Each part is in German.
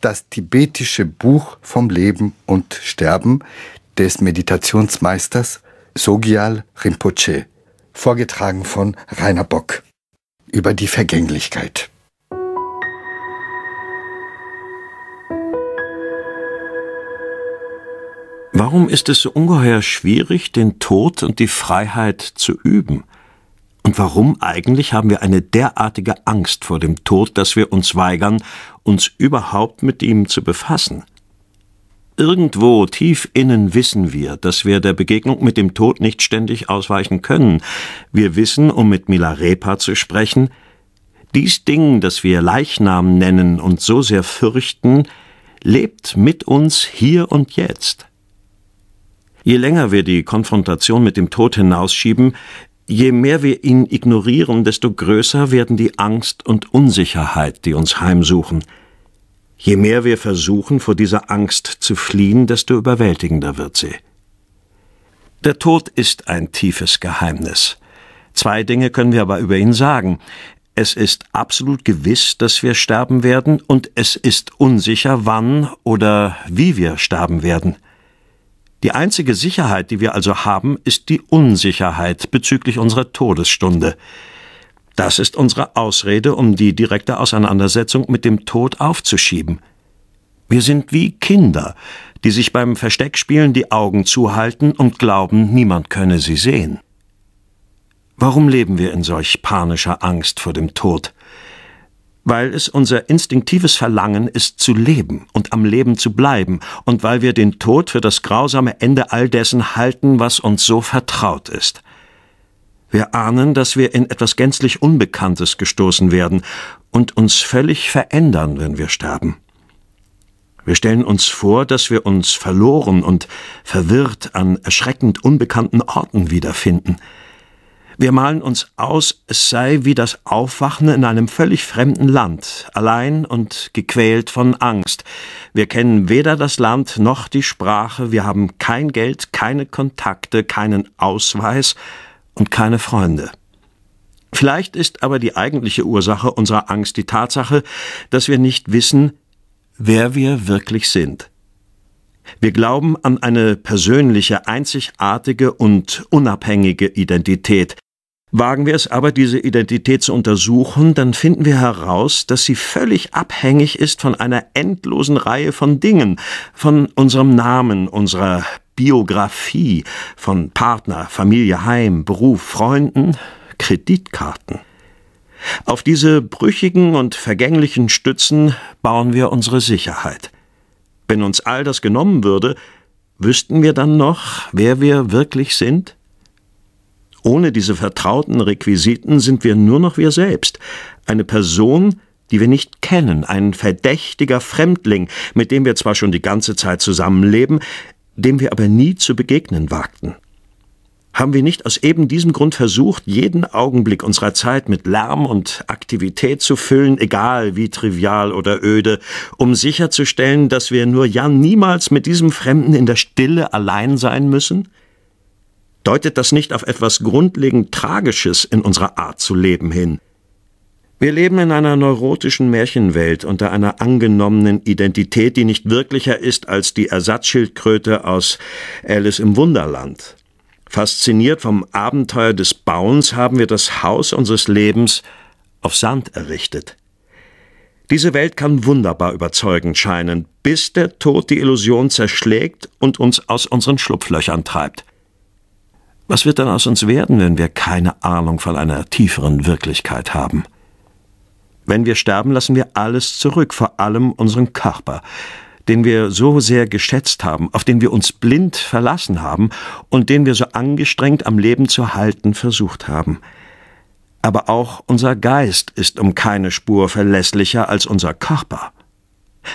das tibetische Buch vom Leben und Sterben des Meditationsmeisters Sogyal Rinpoche, vorgetragen von Rainer Bock, über die Vergänglichkeit. Warum ist es so ungeheuer schwierig, den Tod und die Freiheit zu üben? Und warum eigentlich haben wir eine derartige Angst vor dem Tod, dass wir uns weigern, uns überhaupt mit ihm zu befassen. Irgendwo tief innen wissen wir, dass wir der Begegnung mit dem Tod nicht ständig ausweichen können. Wir wissen, um mit Milarepa zu sprechen, dies Ding, das wir Leichnam nennen und so sehr fürchten, lebt mit uns hier und jetzt. Je länger wir die Konfrontation mit dem Tod hinausschieben, Je mehr wir ihn ignorieren, desto größer werden die Angst und Unsicherheit, die uns heimsuchen. Je mehr wir versuchen, vor dieser Angst zu fliehen, desto überwältigender wird sie. Der Tod ist ein tiefes Geheimnis. Zwei Dinge können wir aber über ihn sagen. Es ist absolut gewiss, dass wir sterben werden, und es ist unsicher, wann oder wie wir sterben werden. Die einzige Sicherheit, die wir also haben, ist die Unsicherheit bezüglich unserer Todesstunde. Das ist unsere Ausrede, um die direkte Auseinandersetzung mit dem Tod aufzuschieben. Wir sind wie Kinder, die sich beim Versteckspielen die Augen zuhalten und glauben, niemand könne sie sehen. Warum leben wir in solch panischer Angst vor dem Tod? weil es unser instinktives Verlangen ist zu leben und am Leben zu bleiben und weil wir den Tod für das grausame Ende all dessen halten, was uns so vertraut ist. Wir ahnen, dass wir in etwas gänzlich Unbekanntes gestoßen werden und uns völlig verändern, wenn wir sterben. Wir stellen uns vor, dass wir uns verloren und verwirrt an erschreckend unbekannten Orten wiederfinden – wir malen uns aus, es sei wie das Aufwachen in einem völlig fremden Land, allein und gequält von Angst. Wir kennen weder das Land noch die Sprache, wir haben kein Geld, keine Kontakte, keinen Ausweis und keine Freunde. Vielleicht ist aber die eigentliche Ursache unserer Angst die Tatsache, dass wir nicht wissen, wer wir wirklich sind. Wir glauben an eine persönliche, einzigartige und unabhängige Identität, Wagen wir es aber, diese Identität zu untersuchen, dann finden wir heraus, dass sie völlig abhängig ist von einer endlosen Reihe von Dingen, von unserem Namen, unserer Biografie, von Partner, Familie, Heim, Beruf, Freunden, Kreditkarten. Auf diese brüchigen und vergänglichen Stützen bauen wir unsere Sicherheit. Wenn uns all das genommen würde, wüssten wir dann noch, wer wir wirklich sind? Ohne diese vertrauten Requisiten sind wir nur noch wir selbst, eine Person, die wir nicht kennen, ein verdächtiger Fremdling, mit dem wir zwar schon die ganze Zeit zusammenleben, dem wir aber nie zu begegnen wagten. Haben wir nicht aus eben diesem Grund versucht, jeden Augenblick unserer Zeit mit Lärm und Aktivität zu füllen, egal wie trivial oder öde, um sicherzustellen, dass wir nur ja niemals mit diesem Fremden in der Stille allein sein müssen? Deutet das nicht auf etwas grundlegend Tragisches in unserer Art zu leben hin? Wir leben in einer neurotischen Märchenwelt unter einer angenommenen Identität, die nicht wirklicher ist als die Ersatzschildkröte aus Alice im Wunderland. Fasziniert vom Abenteuer des Bauens haben wir das Haus unseres Lebens auf Sand errichtet. Diese Welt kann wunderbar überzeugend scheinen, bis der Tod die Illusion zerschlägt und uns aus unseren Schlupflöchern treibt. Was wird dann aus uns werden, wenn wir keine Ahnung von einer tieferen Wirklichkeit haben? Wenn wir sterben, lassen wir alles zurück, vor allem unseren Körper, den wir so sehr geschätzt haben, auf den wir uns blind verlassen haben und den wir so angestrengt am Leben zu halten versucht haben. Aber auch unser Geist ist um keine Spur verlässlicher als unser Körper.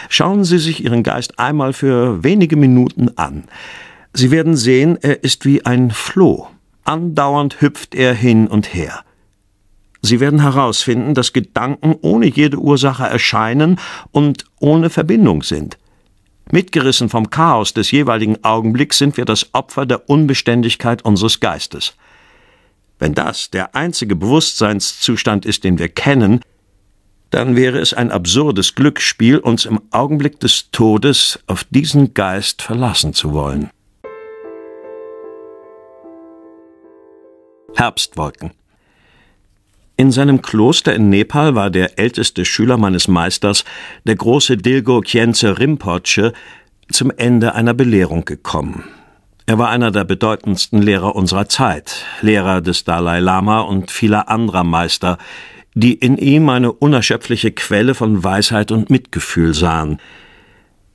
Schauen Sie sich Ihren Geist einmal für wenige Minuten an. Sie werden sehen, er ist wie ein Floh. Andauernd hüpft er hin und her. Sie werden herausfinden, dass Gedanken ohne jede Ursache erscheinen und ohne Verbindung sind. Mitgerissen vom Chaos des jeweiligen Augenblicks sind wir das Opfer der Unbeständigkeit unseres Geistes. Wenn das der einzige Bewusstseinszustand ist, den wir kennen, dann wäre es ein absurdes Glücksspiel, uns im Augenblick des Todes auf diesen Geist verlassen zu wollen. Herbstwolken. In seinem Kloster in Nepal war der älteste Schüler meines Meisters, der große Dilgo Kienze Rinpoche, zum Ende einer Belehrung gekommen. Er war einer der bedeutendsten Lehrer unserer Zeit, Lehrer des Dalai Lama und vieler anderer Meister, die in ihm eine unerschöpfliche Quelle von Weisheit und Mitgefühl sahen –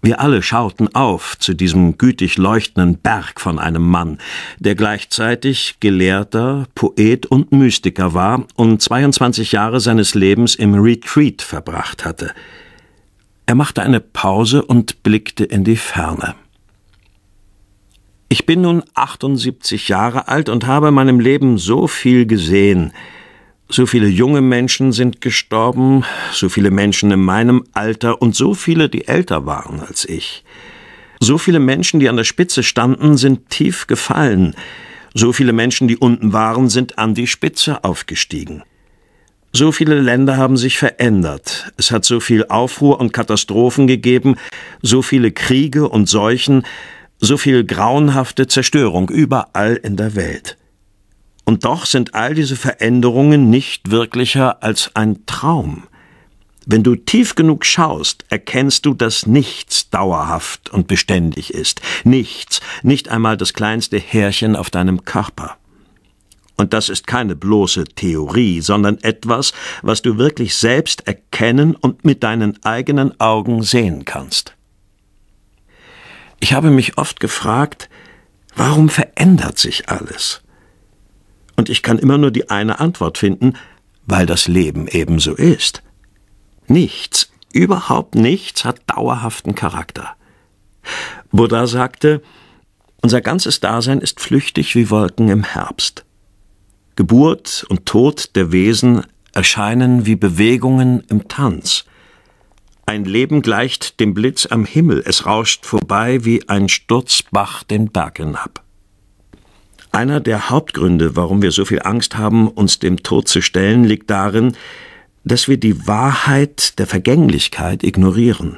wir alle schauten auf zu diesem gütig leuchtenden Berg von einem Mann, der gleichzeitig Gelehrter, Poet und Mystiker war und 22 Jahre seines Lebens im Retreat verbracht hatte. Er machte eine Pause und blickte in die Ferne. Ich bin nun 78 Jahre alt und habe meinem Leben so viel gesehen, so viele junge Menschen sind gestorben, so viele Menschen in meinem Alter und so viele, die älter waren als ich. So viele Menschen, die an der Spitze standen, sind tief gefallen. So viele Menschen, die unten waren, sind an die Spitze aufgestiegen. So viele Länder haben sich verändert. Es hat so viel Aufruhr und Katastrophen gegeben, so viele Kriege und Seuchen, so viel grauenhafte Zerstörung überall in der Welt. Und doch sind all diese Veränderungen nicht wirklicher als ein Traum. Wenn du tief genug schaust, erkennst du, dass nichts dauerhaft und beständig ist. Nichts, nicht einmal das kleinste Härchen auf deinem Körper. Und das ist keine bloße Theorie, sondern etwas, was du wirklich selbst erkennen und mit deinen eigenen Augen sehen kannst. Ich habe mich oft gefragt, warum verändert sich alles? und ich kann immer nur die eine Antwort finden, weil das Leben ebenso ist. Nichts, überhaupt nichts hat dauerhaften Charakter. Buddha sagte, unser ganzes Dasein ist flüchtig wie Wolken im Herbst. Geburt und Tod der Wesen erscheinen wie Bewegungen im Tanz. Ein Leben gleicht dem Blitz am Himmel, es rauscht vorbei wie ein Sturzbach den Berg hinab. Einer der Hauptgründe, warum wir so viel Angst haben, uns dem Tod zu stellen, liegt darin, dass wir die Wahrheit der Vergänglichkeit ignorieren.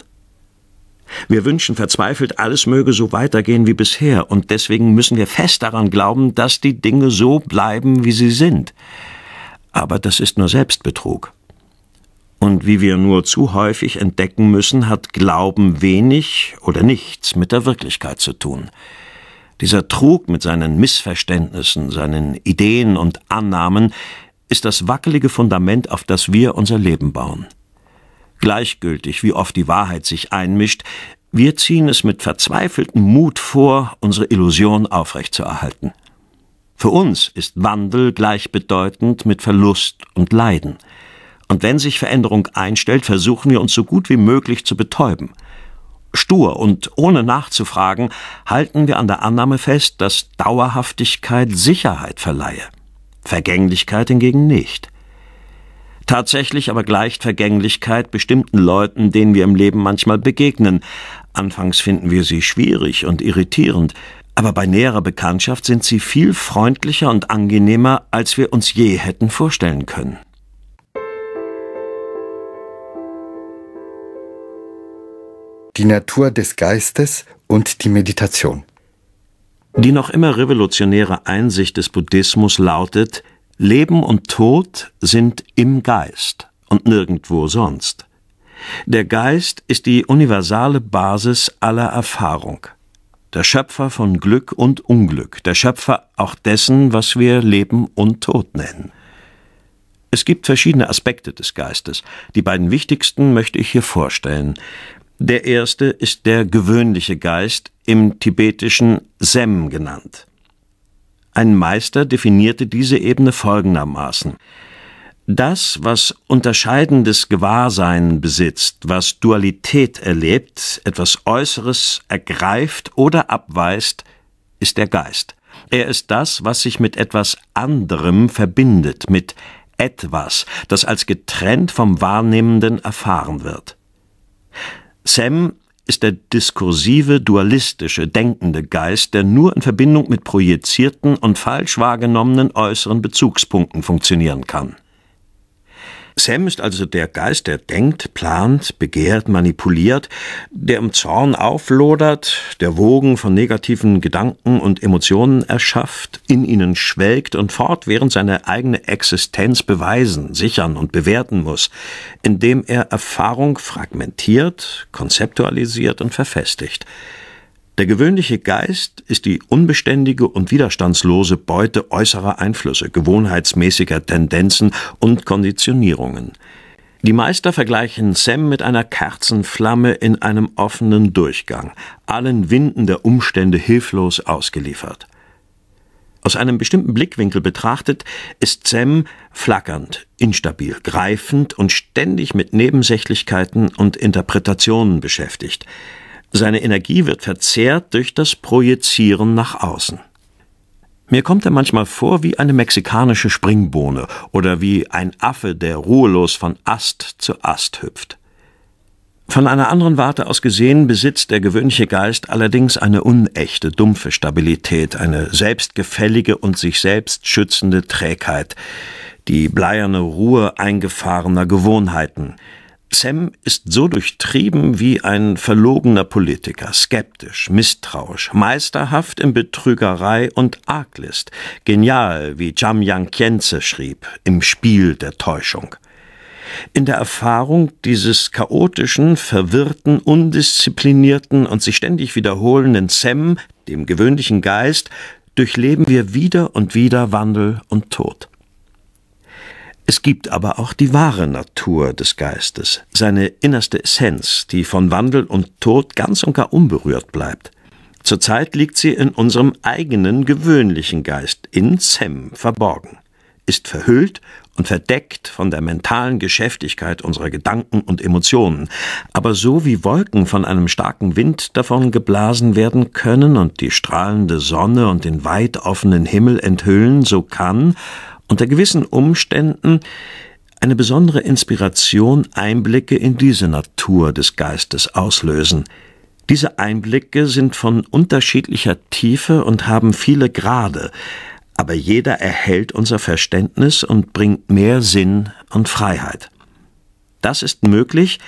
Wir wünschen verzweifelt, alles möge so weitergehen wie bisher, und deswegen müssen wir fest daran glauben, dass die Dinge so bleiben, wie sie sind. Aber das ist nur Selbstbetrug. Und wie wir nur zu häufig entdecken müssen, hat Glauben wenig oder nichts mit der Wirklichkeit zu tun. Dieser Trug mit seinen Missverständnissen, seinen Ideen und Annahmen ist das wackelige Fundament, auf das wir unser Leben bauen. Gleichgültig, wie oft die Wahrheit sich einmischt, wir ziehen es mit verzweifeltem Mut vor, unsere Illusion aufrechtzuerhalten. Für uns ist Wandel gleichbedeutend mit Verlust und Leiden. Und wenn sich Veränderung einstellt, versuchen wir uns so gut wie möglich zu betäuben. Stur und ohne nachzufragen halten wir an der Annahme fest, dass Dauerhaftigkeit Sicherheit verleihe, Vergänglichkeit hingegen nicht. Tatsächlich aber gleicht Vergänglichkeit bestimmten Leuten, denen wir im Leben manchmal begegnen. Anfangs finden wir sie schwierig und irritierend, aber bei näherer Bekanntschaft sind sie viel freundlicher und angenehmer, als wir uns je hätten vorstellen können. die Natur des Geistes und die Meditation. Die noch immer revolutionäre Einsicht des Buddhismus lautet, Leben und Tod sind im Geist und nirgendwo sonst. Der Geist ist die universale Basis aller Erfahrung. Der Schöpfer von Glück und Unglück, der Schöpfer auch dessen, was wir Leben und Tod nennen. Es gibt verschiedene Aspekte des Geistes. Die beiden wichtigsten möchte ich hier vorstellen. Der erste ist der gewöhnliche Geist, im tibetischen Sem genannt. Ein Meister definierte diese Ebene folgendermaßen. Das, was unterscheidendes Gewahrsein besitzt, was Dualität erlebt, etwas Äußeres ergreift oder abweist, ist der Geist. Er ist das, was sich mit etwas anderem verbindet, mit etwas, das als getrennt vom Wahrnehmenden erfahren wird. Sam ist der diskursive, dualistische, denkende Geist, der nur in Verbindung mit projizierten und falsch wahrgenommenen äußeren Bezugspunkten funktionieren kann. Sam ist also der Geist, der denkt, plant, begehrt, manipuliert, der im Zorn auflodert, der Wogen von negativen Gedanken und Emotionen erschafft, in ihnen schwelgt und fortwährend seine eigene Existenz beweisen, sichern und bewerten muss, indem er Erfahrung fragmentiert, konzeptualisiert und verfestigt. Der gewöhnliche Geist ist die unbeständige und widerstandslose Beute äußerer Einflüsse, gewohnheitsmäßiger Tendenzen und Konditionierungen. Die Meister vergleichen Sam mit einer Kerzenflamme in einem offenen Durchgang, allen Winden der Umstände hilflos ausgeliefert. Aus einem bestimmten Blickwinkel betrachtet ist Sam flackernd, instabil, greifend und ständig mit Nebensächlichkeiten und Interpretationen beschäftigt. Seine Energie wird verzehrt durch das Projizieren nach außen. Mir kommt er manchmal vor wie eine mexikanische Springbohne oder wie ein Affe, der ruhelos von Ast zu Ast hüpft. Von einer anderen Warte aus gesehen besitzt der gewöhnliche Geist allerdings eine unechte, dumpfe Stabilität, eine selbstgefällige und sich selbst schützende Trägheit, die bleierne Ruhe eingefahrener Gewohnheiten, Sam ist so durchtrieben wie ein verlogener Politiker, skeptisch, misstrauisch, meisterhaft in Betrügerei und Arglist, genial, wie Jam Yang Kienze schrieb, im Spiel der Täuschung. In der Erfahrung dieses chaotischen, verwirrten, undisziplinierten und sich ständig wiederholenden Sam, dem gewöhnlichen Geist, durchleben wir wieder und wieder Wandel und Tod. Es gibt aber auch die wahre Natur des Geistes, seine innerste Essenz, die von Wandel und Tod ganz und gar unberührt bleibt. Zurzeit liegt sie in unserem eigenen gewöhnlichen Geist, in Sem, verborgen, ist verhüllt und verdeckt von der mentalen Geschäftigkeit unserer Gedanken und Emotionen. Aber so wie Wolken von einem starken Wind davon geblasen werden können und die strahlende Sonne und den weit offenen Himmel enthüllen, so kann, unter gewissen Umständen eine besondere Inspiration Einblicke in diese Natur des Geistes auslösen. Diese Einblicke sind von unterschiedlicher Tiefe und haben viele Grade, aber jeder erhält unser Verständnis und bringt mehr Sinn und Freiheit. Das ist möglich,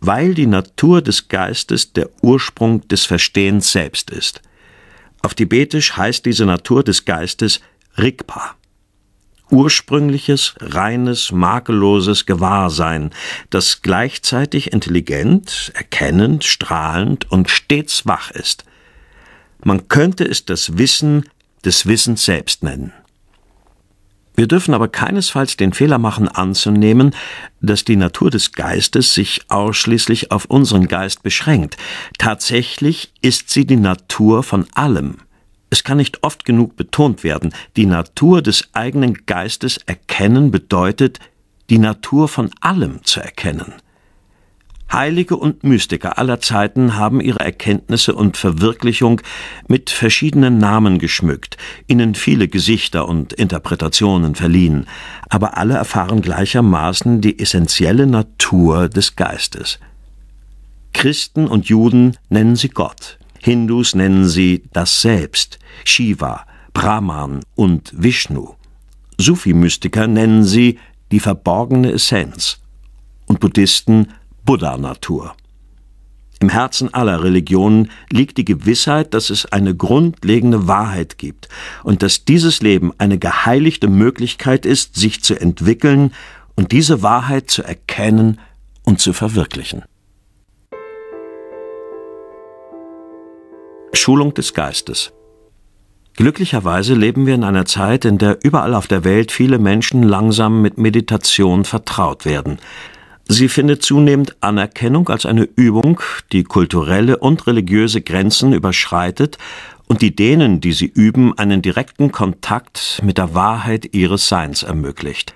weil die Natur des Geistes der Ursprung des Verstehens selbst ist. Auf Tibetisch heißt diese Natur des Geistes Rigpa ursprüngliches, reines, makelloses Gewahrsein, das gleichzeitig intelligent, erkennend, strahlend und stets wach ist. Man könnte es das Wissen des Wissens selbst nennen. Wir dürfen aber keinesfalls den Fehler machen anzunehmen, dass die Natur des Geistes sich ausschließlich auf unseren Geist beschränkt. Tatsächlich ist sie die Natur von allem. Es kann nicht oft genug betont werden, die Natur des eigenen Geistes erkennen bedeutet, die Natur von allem zu erkennen. Heilige und Mystiker aller Zeiten haben ihre Erkenntnisse und Verwirklichung mit verschiedenen Namen geschmückt, ihnen viele Gesichter und Interpretationen verliehen, aber alle erfahren gleichermaßen die essentielle Natur des Geistes. Christen und Juden nennen sie Gott, Hindus nennen sie das Selbst, Shiva, Brahman und Vishnu. Sufi-Mystiker nennen sie die verborgene Essenz und Buddhisten Buddha-Natur. Im Herzen aller Religionen liegt die Gewissheit, dass es eine grundlegende Wahrheit gibt und dass dieses Leben eine geheiligte Möglichkeit ist, sich zu entwickeln und diese Wahrheit zu erkennen und zu verwirklichen. Schulung des Geistes. Glücklicherweise leben wir in einer Zeit, in der überall auf der Welt viele Menschen langsam mit Meditation vertraut werden. Sie findet zunehmend Anerkennung als eine Übung, die kulturelle und religiöse Grenzen überschreitet und die denen, die sie üben, einen direkten Kontakt mit der Wahrheit ihres Seins ermöglicht.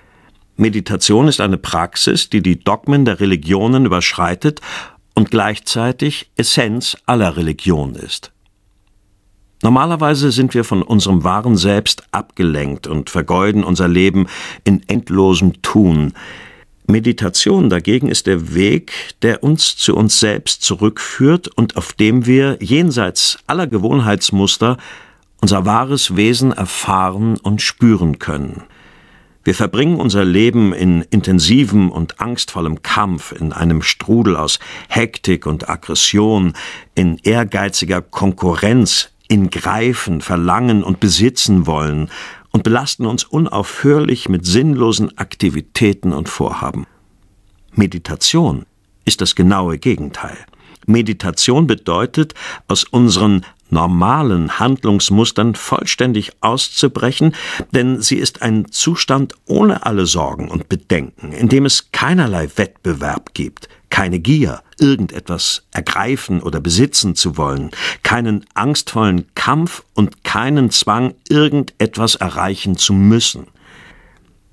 Meditation ist eine Praxis, die die Dogmen der Religionen überschreitet und gleichzeitig Essenz aller Religion ist. Normalerweise sind wir von unserem wahren Selbst abgelenkt und vergeuden unser Leben in endlosem Tun. Meditation dagegen ist der Weg, der uns zu uns selbst zurückführt und auf dem wir jenseits aller Gewohnheitsmuster unser wahres Wesen erfahren und spüren können. Wir verbringen unser Leben in intensivem und angstvollem Kampf, in einem Strudel aus Hektik und Aggression, in ehrgeiziger Konkurrenz, in Greifen, Verlangen und Besitzen wollen und belasten uns unaufhörlich mit sinnlosen Aktivitäten und Vorhaben. Meditation ist das genaue Gegenteil. Meditation bedeutet, aus unseren normalen Handlungsmustern vollständig auszubrechen, denn sie ist ein Zustand ohne alle Sorgen und Bedenken, in dem es keinerlei Wettbewerb gibt – keine Gier, irgendetwas ergreifen oder besitzen zu wollen, keinen angstvollen Kampf und keinen Zwang, irgendetwas erreichen zu müssen.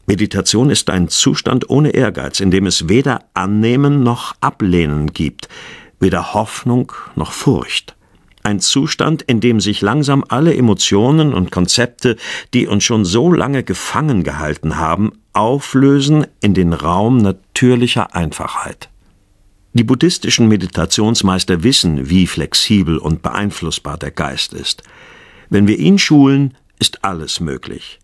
Meditation ist ein Zustand ohne Ehrgeiz, in dem es weder Annehmen noch Ablehnen gibt, weder Hoffnung noch Furcht. Ein Zustand, in dem sich langsam alle Emotionen und Konzepte, die uns schon so lange gefangen gehalten haben, auflösen in den Raum natürlicher Einfachheit. Die buddhistischen Meditationsmeister wissen, wie flexibel und beeinflussbar der Geist ist. Wenn wir ihn schulen, ist alles möglich.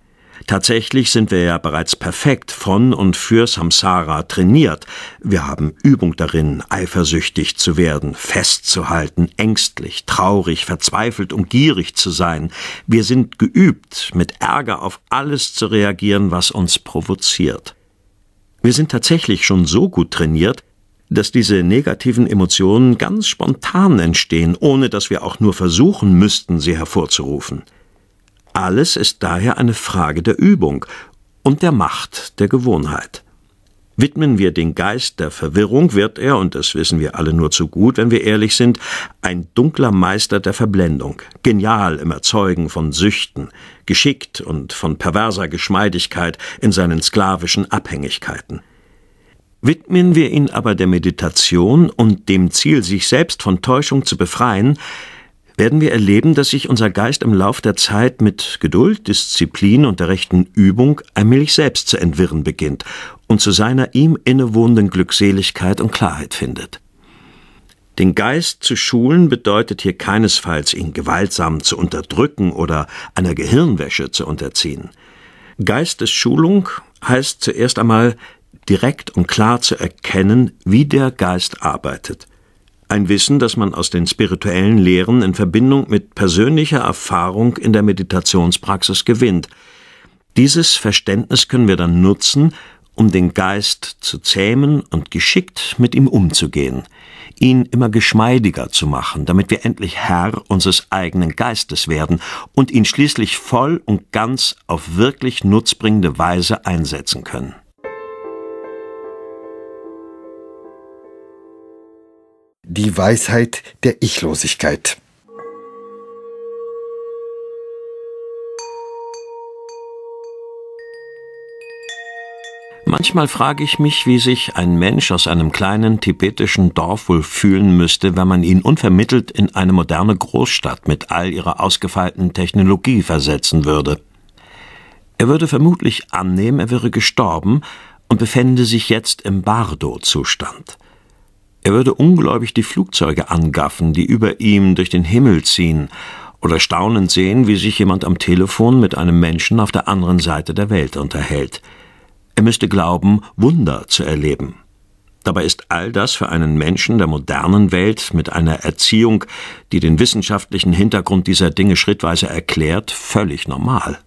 Tatsächlich sind wir ja bereits perfekt von und für Samsara trainiert. Wir haben Übung darin, eifersüchtig zu werden, festzuhalten, ängstlich, traurig, verzweifelt und gierig zu sein. Wir sind geübt, mit Ärger auf alles zu reagieren, was uns provoziert. Wir sind tatsächlich schon so gut trainiert, dass diese negativen Emotionen ganz spontan entstehen, ohne dass wir auch nur versuchen müssten, sie hervorzurufen. Alles ist daher eine Frage der Übung und der Macht der Gewohnheit. Widmen wir den Geist der Verwirrung, wird er, und das wissen wir alle nur zu gut, wenn wir ehrlich sind, ein dunkler Meister der Verblendung, genial im Erzeugen von Süchten, geschickt und von perverser Geschmeidigkeit in seinen sklavischen Abhängigkeiten. Widmen wir ihn aber der Meditation und dem Ziel, sich selbst von Täuschung zu befreien, werden wir erleben, dass sich unser Geist im Lauf der Zeit mit Geduld, Disziplin und der rechten Übung allmählich selbst zu entwirren beginnt und zu seiner ihm innewohnenden Glückseligkeit und Klarheit findet. Den Geist zu schulen bedeutet hier keinesfalls, ihn gewaltsam zu unterdrücken oder einer Gehirnwäsche zu unterziehen. Geistesschulung heißt zuerst einmal direkt und klar zu erkennen, wie der Geist arbeitet. Ein Wissen, das man aus den spirituellen Lehren in Verbindung mit persönlicher Erfahrung in der Meditationspraxis gewinnt. Dieses Verständnis können wir dann nutzen, um den Geist zu zähmen und geschickt mit ihm umzugehen, ihn immer geschmeidiger zu machen, damit wir endlich Herr unseres eigenen Geistes werden und ihn schließlich voll und ganz auf wirklich nutzbringende Weise einsetzen können. Die Weisheit der Ichlosigkeit. Manchmal frage ich mich, wie sich ein Mensch aus einem kleinen tibetischen Dorf wohl fühlen müsste, wenn man ihn unvermittelt in eine moderne Großstadt mit all ihrer ausgefeilten Technologie versetzen würde. Er würde vermutlich annehmen, er wäre gestorben und befände sich jetzt im Bardo-Zustand. Er würde ungläubig die Flugzeuge angaffen, die über ihm durch den Himmel ziehen, oder staunend sehen, wie sich jemand am Telefon mit einem Menschen auf der anderen Seite der Welt unterhält. Er müsste glauben, Wunder zu erleben. Dabei ist all das für einen Menschen der modernen Welt mit einer Erziehung, die den wissenschaftlichen Hintergrund dieser Dinge schrittweise erklärt, völlig normal.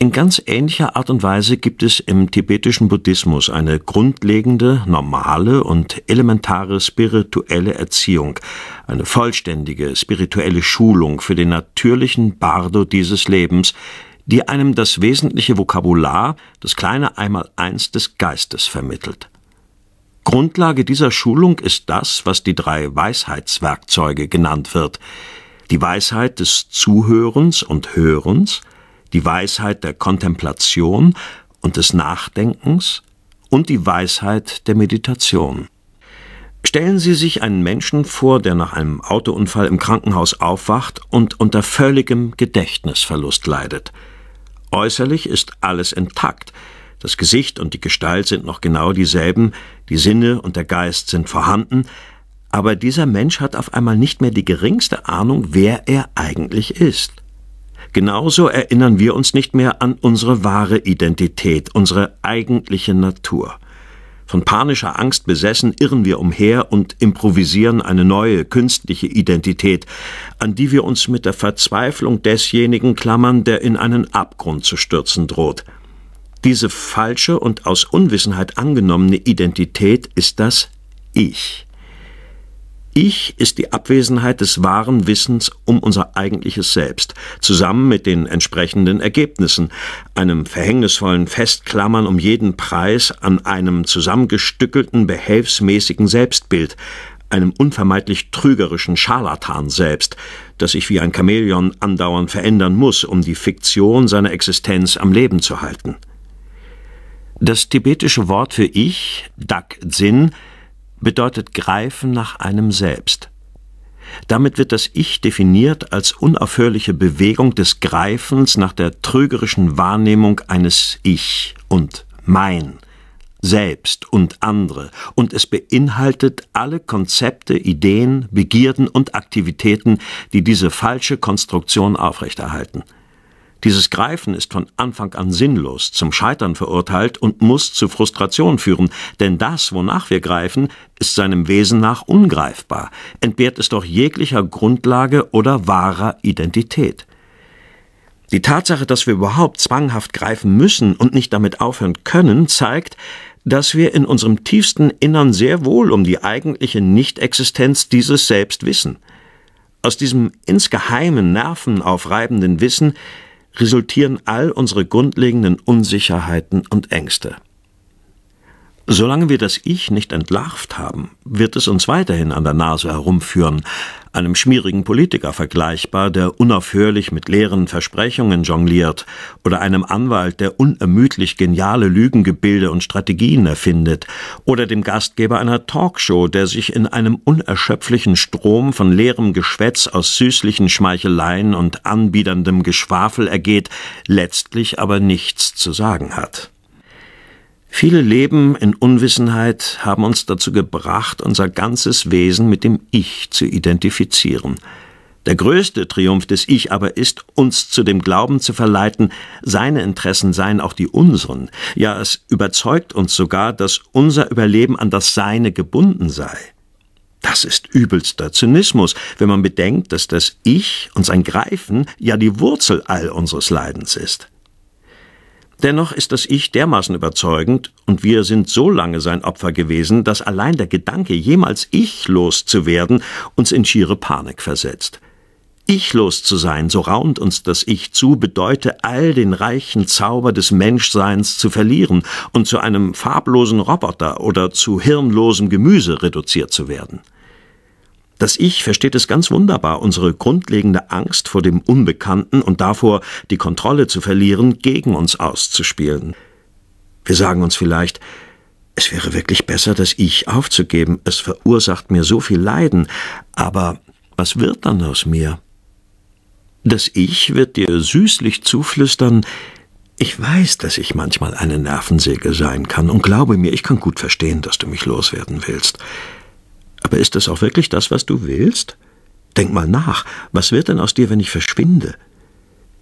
In ganz ähnlicher Art und Weise gibt es im tibetischen Buddhismus eine grundlegende, normale und elementare spirituelle Erziehung, eine vollständige spirituelle Schulung für den natürlichen Bardo dieses Lebens, die einem das wesentliche Vokabular, das kleine Einmaleins des Geistes vermittelt. Grundlage dieser Schulung ist das, was die drei Weisheitswerkzeuge genannt wird. Die Weisheit des Zuhörens und Hörens, die Weisheit der Kontemplation und des Nachdenkens und die Weisheit der Meditation. Stellen Sie sich einen Menschen vor, der nach einem Autounfall im Krankenhaus aufwacht und unter völligem Gedächtnisverlust leidet. Äußerlich ist alles intakt, das Gesicht und die Gestalt sind noch genau dieselben, die Sinne und der Geist sind vorhanden, aber dieser Mensch hat auf einmal nicht mehr die geringste Ahnung, wer er eigentlich ist. Genauso erinnern wir uns nicht mehr an unsere wahre Identität, unsere eigentliche Natur. Von panischer Angst besessen irren wir umher und improvisieren eine neue künstliche Identität, an die wir uns mit der Verzweiflung desjenigen klammern, der in einen Abgrund zu stürzen droht. Diese falsche und aus Unwissenheit angenommene Identität ist das Ich. Ich ist die Abwesenheit des wahren Wissens um unser eigentliches Selbst, zusammen mit den entsprechenden Ergebnissen, einem verhängnisvollen Festklammern um jeden Preis an einem zusammengestückelten, behelfsmäßigen Selbstbild, einem unvermeidlich trügerischen Scharlatan selbst, das sich wie ein Chamäleon andauernd verändern muss, um die Fiktion seiner Existenz am Leben zu halten. Das tibetische Wort für Ich, Dak Zin, bedeutet Greifen nach einem selbst. Damit wird das Ich definiert als unaufhörliche Bewegung des Greifens nach der trügerischen Wahrnehmung eines Ich und Mein, selbst und andere, und es beinhaltet alle Konzepte, Ideen, Begierden und Aktivitäten, die diese falsche Konstruktion aufrechterhalten – dieses Greifen ist von Anfang an sinnlos, zum Scheitern verurteilt und muss zu Frustration führen, denn das, wonach wir greifen, ist seinem Wesen nach ungreifbar, entbehrt es doch jeglicher Grundlage oder wahrer Identität. Die Tatsache, dass wir überhaupt zwanghaft greifen müssen und nicht damit aufhören können, zeigt, dass wir in unserem tiefsten Innern sehr wohl um die eigentliche Nichtexistenz dieses Selbst wissen. Aus diesem insgeheimen nervenaufreibenden Wissen resultieren all unsere grundlegenden Unsicherheiten und Ängste. Solange wir das Ich nicht entlarvt haben, wird es uns weiterhin an der Nase herumführen, einem schmierigen Politiker vergleichbar, der unaufhörlich mit leeren Versprechungen jongliert, oder einem Anwalt, der unermüdlich geniale Lügengebilde und Strategien erfindet, oder dem Gastgeber einer Talkshow, der sich in einem unerschöpflichen Strom von leerem Geschwätz aus süßlichen Schmeicheleien und anbiederndem Geschwafel ergeht, letztlich aber nichts zu sagen hat. Viele Leben in Unwissenheit haben uns dazu gebracht, unser ganzes Wesen mit dem Ich zu identifizieren. Der größte Triumph des Ich aber ist, uns zu dem Glauben zu verleiten, seine Interessen seien auch die unseren. Ja, es überzeugt uns sogar, dass unser Überleben an das Seine gebunden sei. Das ist übelster Zynismus, wenn man bedenkt, dass das Ich und sein Greifen ja die Wurzel all unseres Leidens ist. Dennoch ist das Ich dermaßen überzeugend und wir sind so lange sein Opfer gewesen, dass allein der Gedanke, jemals ichlos zu werden, uns in schiere Panik versetzt. Ichlos zu sein, so raunt uns das Ich zu, bedeute all den reichen Zauber des Menschseins zu verlieren und zu einem farblosen Roboter oder zu hirnlosem Gemüse reduziert zu werden. Das Ich versteht es ganz wunderbar, unsere grundlegende Angst vor dem Unbekannten und davor, die Kontrolle zu verlieren, gegen uns auszuspielen. Wir sagen uns vielleicht, es wäre wirklich besser, das Ich aufzugeben, es verursacht mir so viel Leiden, aber was wird dann aus mir? Das Ich wird dir süßlich zuflüstern, ich weiß, dass ich manchmal eine Nervensäge sein kann, und glaube mir, ich kann gut verstehen, dass du mich loswerden willst. Aber ist das auch wirklich das, was du willst? Denk mal nach, was wird denn aus dir, wenn ich verschwinde?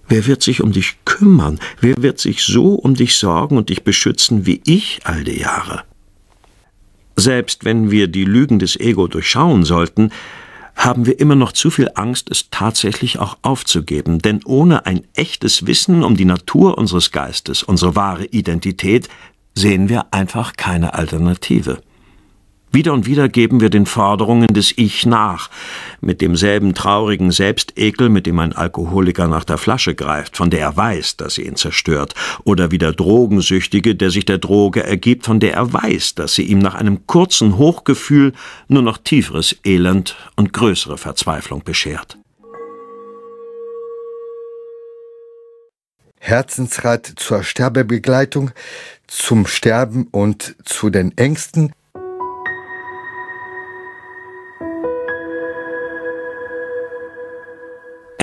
Wer wird sich um dich kümmern? Wer wird sich so um dich sorgen und dich beschützen wie ich all die Jahre? Selbst wenn wir die Lügen des Ego durchschauen sollten, haben wir immer noch zu viel Angst, es tatsächlich auch aufzugeben, denn ohne ein echtes Wissen um die Natur unseres Geistes, unsere wahre Identität, sehen wir einfach keine Alternative. Wieder und wieder geben wir den Forderungen des Ich nach, mit demselben traurigen Selbstekel, mit dem ein Alkoholiker nach der Flasche greift, von der er weiß, dass sie ihn zerstört, oder wie der Drogensüchtige, der sich der Droge ergibt, von der er weiß, dass sie ihm nach einem kurzen Hochgefühl nur noch tieferes Elend und größere Verzweiflung beschert. Herzensrat zur Sterbebegleitung, zum Sterben und zu den Ängsten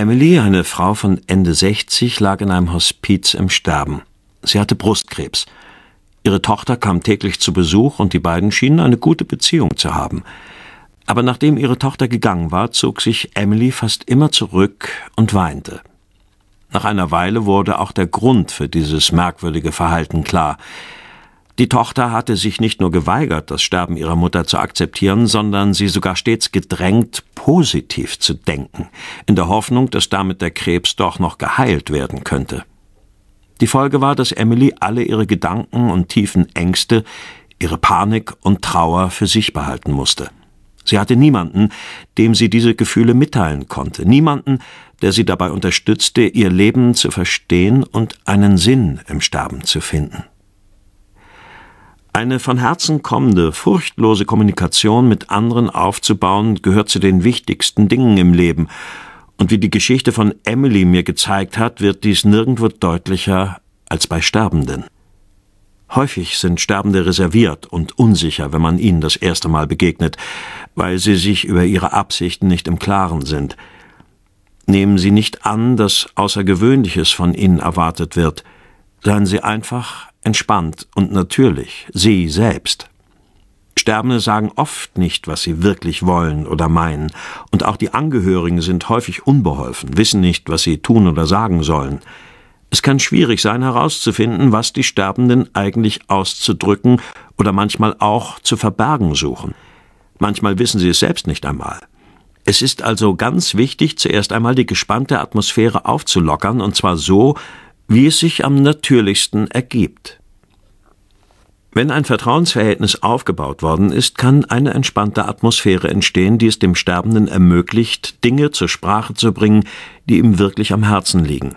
Emily, eine Frau von Ende 60, lag in einem Hospiz im Sterben. Sie hatte Brustkrebs. Ihre Tochter kam täglich zu Besuch und die beiden schienen eine gute Beziehung zu haben. Aber nachdem ihre Tochter gegangen war, zog sich Emily fast immer zurück und weinte. Nach einer Weile wurde auch der Grund für dieses merkwürdige Verhalten klar. Die Tochter hatte sich nicht nur geweigert, das Sterben ihrer Mutter zu akzeptieren, sondern sie sogar stets gedrängt, positiv zu denken, in der Hoffnung, dass damit der Krebs doch noch geheilt werden könnte. Die Folge war, dass Emily alle ihre Gedanken und tiefen Ängste, ihre Panik und Trauer für sich behalten musste. Sie hatte niemanden, dem sie diese Gefühle mitteilen konnte, niemanden, der sie dabei unterstützte, ihr Leben zu verstehen und einen Sinn im Sterben zu finden. Eine von Herzen kommende, furchtlose Kommunikation mit anderen aufzubauen, gehört zu den wichtigsten Dingen im Leben. Und wie die Geschichte von Emily mir gezeigt hat, wird dies nirgendwo deutlicher als bei Sterbenden. Häufig sind Sterbende reserviert und unsicher, wenn man ihnen das erste Mal begegnet, weil sie sich über ihre Absichten nicht im Klaren sind. Nehmen Sie nicht an, dass Außergewöhnliches von Ihnen erwartet wird. Seien Sie einfach entspannt und natürlich, sie selbst. Sterbende sagen oft nicht, was sie wirklich wollen oder meinen, und auch die Angehörigen sind häufig unbeholfen, wissen nicht, was sie tun oder sagen sollen. Es kann schwierig sein herauszufinden, was die Sterbenden eigentlich auszudrücken oder manchmal auch zu verbergen suchen. Manchmal wissen sie es selbst nicht einmal. Es ist also ganz wichtig, zuerst einmal die gespannte Atmosphäre aufzulockern, und zwar so, wie es sich am natürlichsten ergibt. Wenn ein Vertrauensverhältnis aufgebaut worden ist, kann eine entspannte Atmosphäre entstehen, die es dem Sterbenden ermöglicht, Dinge zur Sprache zu bringen, die ihm wirklich am Herzen liegen.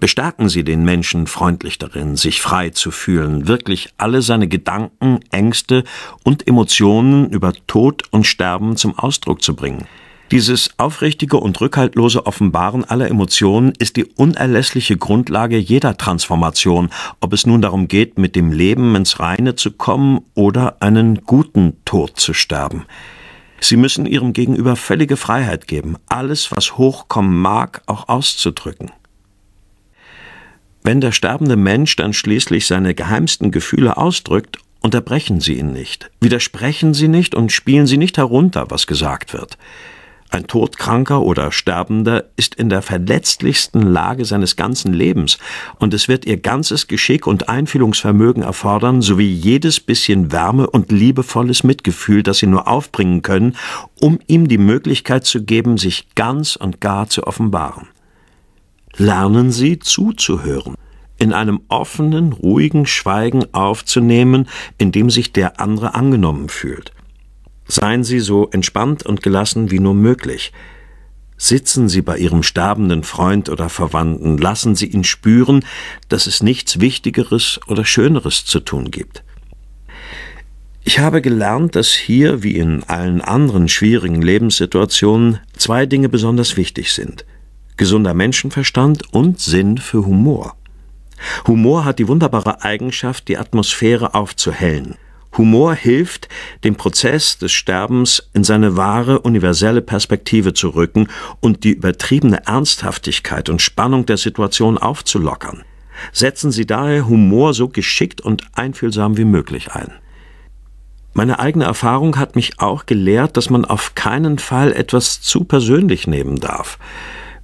Bestärken Sie den Menschen freundlich darin, sich frei zu fühlen, wirklich alle seine Gedanken, Ängste und Emotionen über Tod und Sterben zum Ausdruck zu bringen – dieses aufrichtige und rückhaltlose Offenbaren aller Emotionen ist die unerlässliche Grundlage jeder Transformation, ob es nun darum geht, mit dem Leben ins Reine zu kommen oder einen guten Tod zu sterben. Sie müssen ihrem Gegenüber völlige Freiheit geben, alles, was hochkommen mag, auch auszudrücken. Wenn der sterbende Mensch dann schließlich seine geheimsten Gefühle ausdrückt, unterbrechen Sie ihn nicht, widersprechen Sie nicht und spielen Sie nicht herunter, was gesagt wird. Ein todkranker oder Sterbender ist in der verletzlichsten Lage seines ganzen Lebens, und es wird ihr ganzes Geschick und Einfühlungsvermögen erfordern, sowie jedes bisschen Wärme und liebevolles Mitgefühl, das sie nur aufbringen können, um ihm die Möglichkeit zu geben, sich ganz und gar zu offenbaren. Lernen Sie zuzuhören in einem offenen, ruhigen Schweigen aufzunehmen, in dem sich der andere angenommen fühlt. Seien Sie so entspannt und gelassen wie nur möglich. Sitzen Sie bei Ihrem sterbenden Freund oder Verwandten, lassen Sie ihn spüren, dass es nichts Wichtigeres oder Schöneres zu tun gibt. Ich habe gelernt, dass hier, wie in allen anderen schwierigen Lebenssituationen, zwei Dinge besonders wichtig sind. Gesunder Menschenverstand und Sinn für Humor. Humor hat die wunderbare Eigenschaft, die Atmosphäre aufzuhellen. Humor hilft, den Prozess des Sterbens in seine wahre, universelle Perspektive zu rücken und die übertriebene Ernsthaftigkeit und Spannung der Situation aufzulockern. Setzen Sie daher Humor so geschickt und einfühlsam wie möglich ein. Meine eigene Erfahrung hat mich auch gelehrt, dass man auf keinen Fall etwas zu persönlich nehmen darf.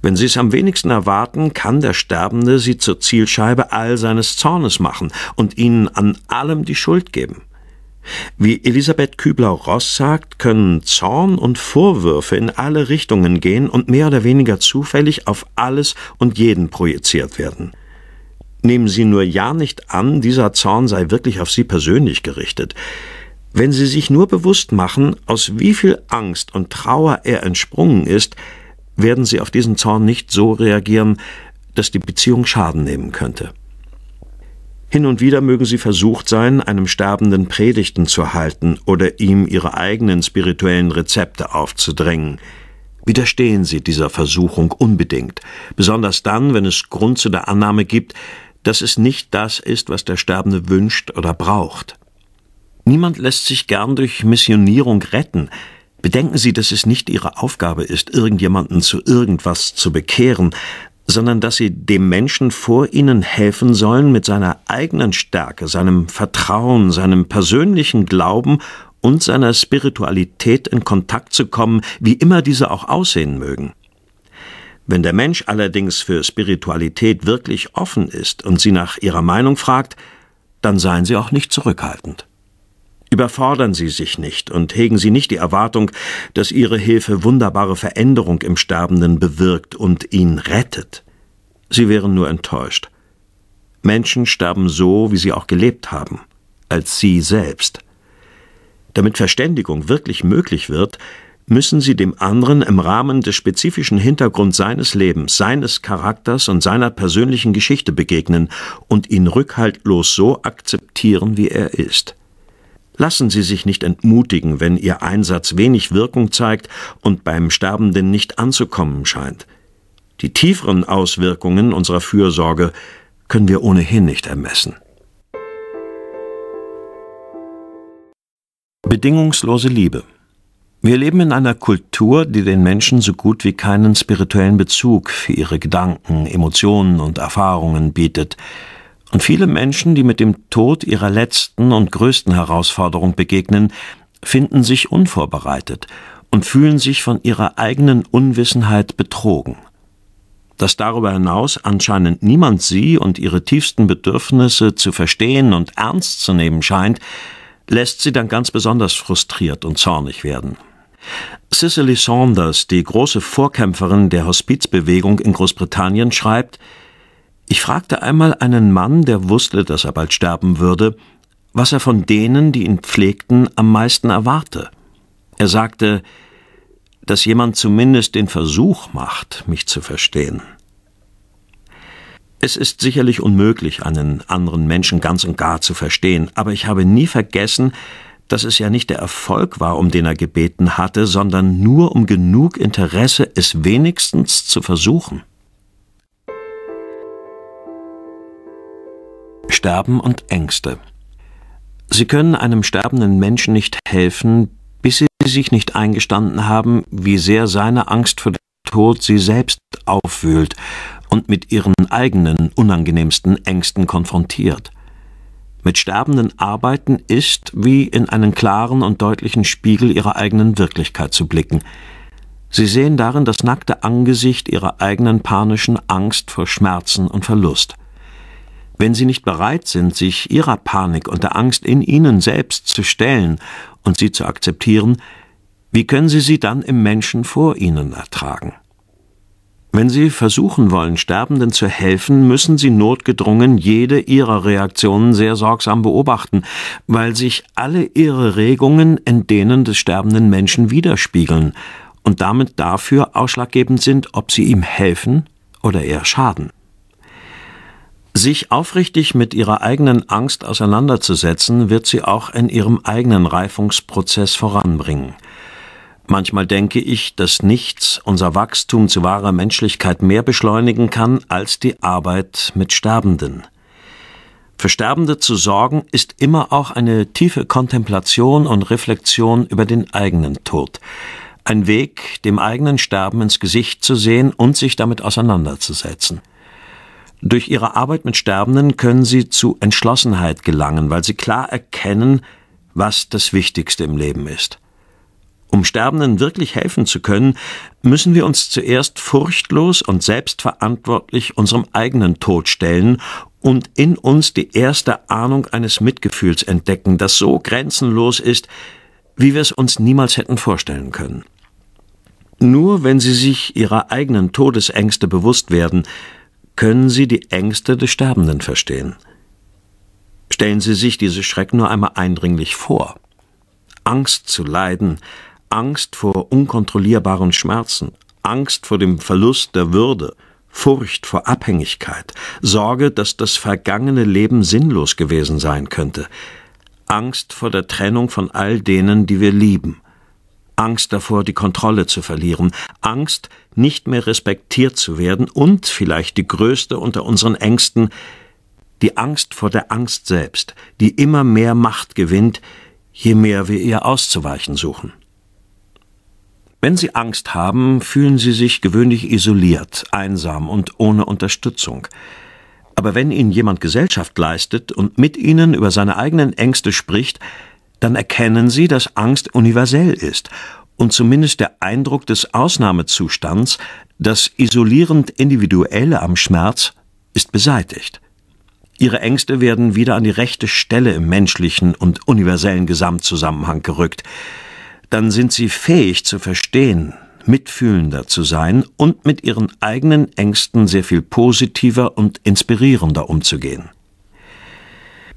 Wenn Sie es am wenigsten erwarten, kann der Sterbende Sie zur Zielscheibe all seines Zornes machen und Ihnen an allem die Schuld geben. Wie Elisabeth Kübler-Ross sagt, können Zorn und Vorwürfe in alle Richtungen gehen und mehr oder weniger zufällig auf alles und jeden projiziert werden. Nehmen Sie nur ja nicht an, dieser Zorn sei wirklich auf Sie persönlich gerichtet. Wenn Sie sich nur bewusst machen, aus wie viel Angst und Trauer er entsprungen ist, werden Sie auf diesen Zorn nicht so reagieren, dass die Beziehung Schaden nehmen könnte. Hin und wieder mögen sie versucht sein, einem Sterbenden Predigten zu halten oder ihm ihre eigenen spirituellen Rezepte aufzudrängen. Widerstehen Sie dieser Versuchung unbedingt, besonders dann, wenn es Grund zu der Annahme gibt, dass es nicht das ist, was der Sterbende wünscht oder braucht. Niemand lässt sich gern durch Missionierung retten. Bedenken Sie, dass es nicht Ihre Aufgabe ist, irgendjemanden zu irgendwas zu bekehren, sondern dass sie dem Menschen vor ihnen helfen sollen, mit seiner eigenen Stärke, seinem Vertrauen, seinem persönlichen Glauben und seiner Spiritualität in Kontakt zu kommen, wie immer diese auch aussehen mögen. Wenn der Mensch allerdings für Spiritualität wirklich offen ist und sie nach ihrer Meinung fragt, dann seien sie auch nicht zurückhaltend. Überfordern Sie sich nicht und hegen Sie nicht die Erwartung, dass Ihre Hilfe wunderbare Veränderung im Sterbenden bewirkt und ihn rettet. Sie wären nur enttäuscht. Menschen sterben so, wie sie auch gelebt haben, als sie selbst. Damit Verständigung wirklich möglich wird, müssen sie dem anderen im Rahmen des spezifischen Hintergrunds seines Lebens, seines Charakters und seiner persönlichen Geschichte begegnen und ihn rückhaltlos so akzeptieren, wie er ist. Lassen Sie sich nicht entmutigen, wenn Ihr Einsatz wenig Wirkung zeigt und beim Sterbenden nicht anzukommen scheint. Die tieferen Auswirkungen unserer Fürsorge können wir ohnehin nicht ermessen. Bedingungslose Liebe wir leben in einer Kultur, die den Menschen so gut wie keinen spirituellen Bezug für ihre Gedanken, Emotionen und Erfahrungen bietet. Und viele Menschen, die mit dem Tod ihrer letzten und größten Herausforderung begegnen, finden sich unvorbereitet und fühlen sich von ihrer eigenen Unwissenheit betrogen. Dass darüber hinaus anscheinend niemand sie und ihre tiefsten Bedürfnisse zu verstehen und ernst zu nehmen scheint, lässt sie dann ganz besonders frustriert und zornig werden. Cicely Saunders, die große Vorkämpferin der Hospizbewegung in Großbritannien, schreibt, ich fragte einmal einen Mann, der wusste, dass er bald sterben würde, was er von denen, die ihn pflegten, am meisten erwarte. Er sagte, dass jemand zumindest den Versuch macht, mich zu verstehen. Es ist sicherlich unmöglich, einen anderen Menschen ganz und gar zu verstehen, aber ich habe nie vergessen, dass es ja nicht der Erfolg war, um den er gebeten hatte, sondern nur um genug Interesse, es wenigstens zu versuchen. Sterben und Ängste. Sie können einem sterbenden Menschen nicht helfen, bis sie sich nicht eingestanden haben, wie sehr seine Angst vor dem Tod sie selbst aufwühlt und mit ihren eigenen unangenehmsten Ängsten konfrontiert. Mit Sterbenden arbeiten ist, wie in einen klaren und deutlichen Spiegel ihrer eigenen Wirklichkeit zu blicken. Sie sehen darin das nackte Angesicht ihrer eigenen panischen Angst vor Schmerzen und Verlust. Wenn sie nicht bereit sind, sich ihrer Panik und der Angst in ihnen selbst zu stellen und sie zu akzeptieren, wie können sie sie dann im Menschen vor ihnen ertragen? Wenn sie versuchen wollen, Sterbenden zu helfen, müssen sie notgedrungen jede ihrer Reaktionen sehr sorgsam beobachten, weil sich alle ihre Regungen in denen des sterbenden Menschen widerspiegeln und damit dafür ausschlaggebend sind, ob sie ihm helfen oder eher schaden. Sich aufrichtig mit ihrer eigenen Angst auseinanderzusetzen, wird sie auch in ihrem eigenen Reifungsprozess voranbringen. Manchmal denke ich, dass nichts unser Wachstum zu wahrer Menschlichkeit mehr beschleunigen kann als die Arbeit mit Sterbenden. Für Sterbende zu sorgen ist immer auch eine tiefe Kontemplation und Reflexion über den eigenen Tod. Ein Weg, dem eigenen Sterben ins Gesicht zu sehen und sich damit auseinanderzusetzen. Durch ihre Arbeit mit Sterbenden können sie zu Entschlossenheit gelangen, weil sie klar erkennen, was das Wichtigste im Leben ist. Um Sterbenden wirklich helfen zu können, müssen wir uns zuerst furchtlos und selbstverantwortlich unserem eigenen Tod stellen und in uns die erste Ahnung eines Mitgefühls entdecken, das so grenzenlos ist, wie wir es uns niemals hätten vorstellen können. Nur wenn sie sich ihrer eigenen Todesängste bewusst werden, können Sie die Ängste des Sterbenden verstehen. Stellen Sie sich diese Schrecken nur einmal eindringlich vor. Angst zu leiden, Angst vor unkontrollierbaren Schmerzen, Angst vor dem Verlust der Würde, Furcht vor Abhängigkeit, Sorge, dass das vergangene Leben sinnlos gewesen sein könnte, Angst vor der Trennung von all denen, die wir lieben, Angst davor, die Kontrolle zu verlieren, Angst, nicht mehr respektiert zu werden und vielleicht die größte unter unseren Ängsten, die Angst vor der Angst selbst, die immer mehr Macht gewinnt, je mehr wir ihr auszuweichen suchen. Wenn Sie Angst haben, fühlen Sie sich gewöhnlich isoliert, einsam und ohne Unterstützung. Aber wenn Ihnen jemand Gesellschaft leistet und mit Ihnen über seine eigenen Ängste spricht, dann erkennen sie, dass Angst universell ist und zumindest der Eindruck des Ausnahmezustands, das isolierend individuelle am Schmerz, ist beseitigt. Ihre Ängste werden wieder an die rechte Stelle im menschlichen und universellen Gesamtzusammenhang gerückt. Dann sind sie fähig zu verstehen, mitfühlender zu sein und mit ihren eigenen Ängsten sehr viel positiver und inspirierender umzugehen.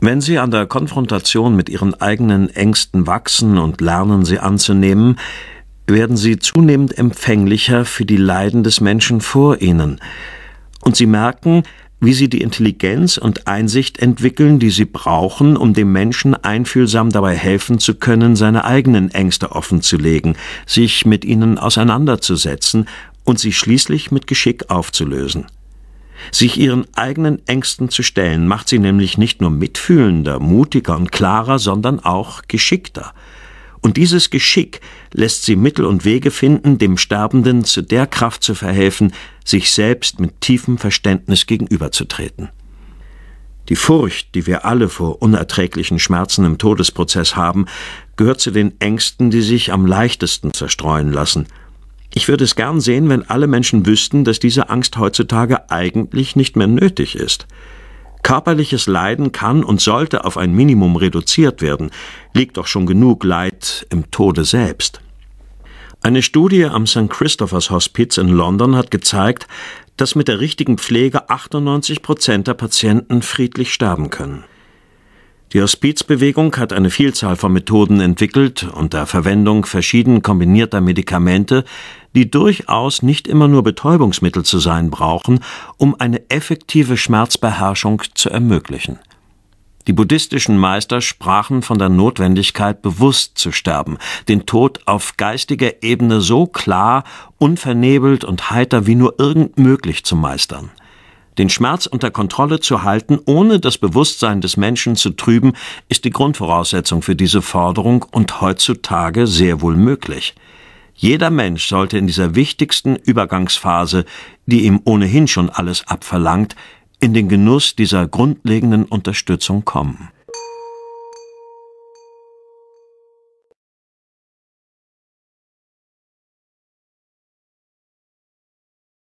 Wenn sie an der Konfrontation mit ihren eigenen Ängsten wachsen und lernen, sie anzunehmen, werden sie zunehmend empfänglicher für die Leiden des Menschen vor ihnen. Und sie merken, wie sie die Intelligenz und Einsicht entwickeln, die sie brauchen, um dem Menschen einfühlsam dabei helfen zu können, seine eigenen Ängste offenzulegen, sich mit ihnen auseinanderzusetzen und sie schließlich mit Geschick aufzulösen. Sich ihren eigenen Ängsten zu stellen, macht sie nämlich nicht nur mitfühlender, mutiger und klarer, sondern auch geschickter. Und dieses Geschick lässt sie Mittel und Wege finden, dem Sterbenden zu der Kraft zu verhelfen, sich selbst mit tiefem Verständnis gegenüberzutreten. Die Furcht, die wir alle vor unerträglichen Schmerzen im Todesprozess haben, gehört zu den Ängsten, die sich am leichtesten zerstreuen lassen – ich würde es gern sehen, wenn alle Menschen wüssten, dass diese Angst heutzutage eigentlich nicht mehr nötig ist. Körperliches Leiden kann und sollte auf ein Minimum reduziert werden, liegt doch schon genug Leid im Tode selbst. Eine Studie am St. Christopher's Hospiz in London hat gezeigt, dass mit der richtigen Pflege 98 Prozent der Patienten friedlich sterben können. Die Hospizbewegung hat eine Vielzahl von Methoden entwickelt, unter Verwendung verschieden kombinierter Medikamente, die durchaus nicht immer nur Betäubungsmittel zu sein brauchen, um eine effektive Schmerzbeherrschung zu ermöglichen. Die buddhistischen Meister sprachen von der Notwendigkeit, bewusst zu sterben, den Tod auf geistiger Ebene so klar, unvernebelt und heiter wie nur irgend möglich zu meistern. Den Schmerz unter Kontrolle zu halten, ohne das Bewusstsein des Menschen zu trüben, ist die Grundvoraussetzung für diese Forderung und heutzutage sehr wohl möglich. Jeder Mensch sollte in dieser wichtigsten Übergangsphase, die ihm ohnehin schon alles abverlangt, in den Genuss dieser grundlegenden Unterstützung kommen.